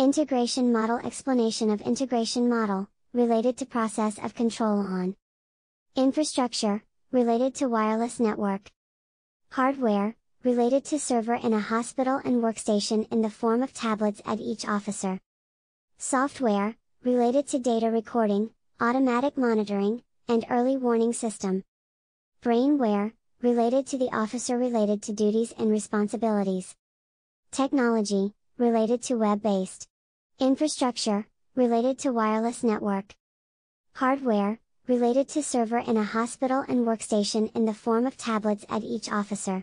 Integration model explanation of integration model, related to process of control on infrastructure, related to wireless network. Hardware, related to server in a hospital and workstation in the form of tablets at each officer. Software, related to data recording, automatic monitoring, and early warning system. Brainware, related to the officer related to duties and responsibilities. Technology, related to web based. Infrastructure, related to wireless network. Hardware, related to server in a hospital and workstation in the form of tablets at each officer.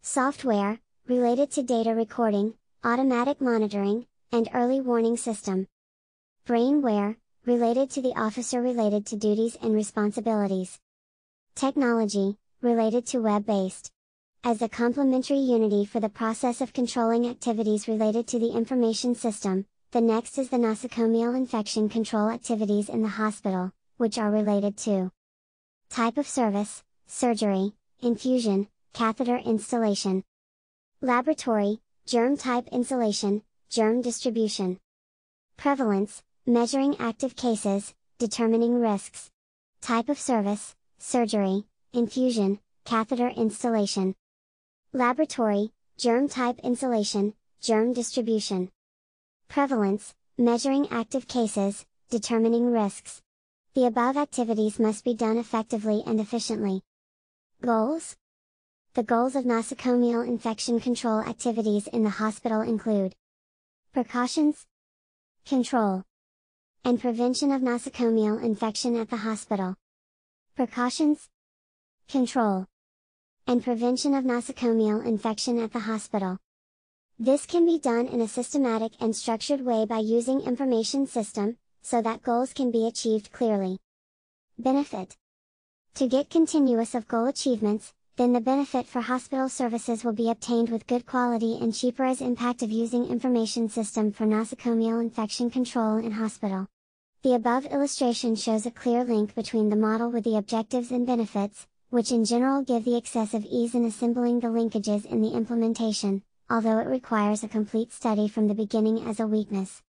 Software, related to data recording, automatic monitoring, and early warning system. Brainware, related to the officer related to duties and responsibilities. Technology, related to web-based. As a complementary unity for the process of controlling activities related to the information system, the next is the nosocomial infection control activities in the hospital, which are related to type of service, surgery, infusion, catheter installation, laboratory, germ type insulation, germ distribution, prevalence, measuring active cases, determining risks, type of service, surgery, infusion, catheter installation, laboratory, germ type insulation, germ distribution prevalence, measuring active cases, determining risks. The above activities must be done effectively and efficiently. Goals The goals of nosocomial infection control activities in the hospital include precautions, control, and prevention of nosocomial infection at the hospital. Precautions, control, and prevention of nosocomial infection at the hospital. This can be done in a systematic and structured way by using information system, so that goals can be achieved clearly. Benefit To get continuous of goal achievements, then the benefit for hospital services will be obtained with good quality and cheaper as impact of using information system for nosocomial infection control in hospital. The above illustration shows a clear link between the model with the objectives and benefits, which in general give the excessive ease in assembling the linkages in the implementation although it requires a complete study from the beginning as a weakness,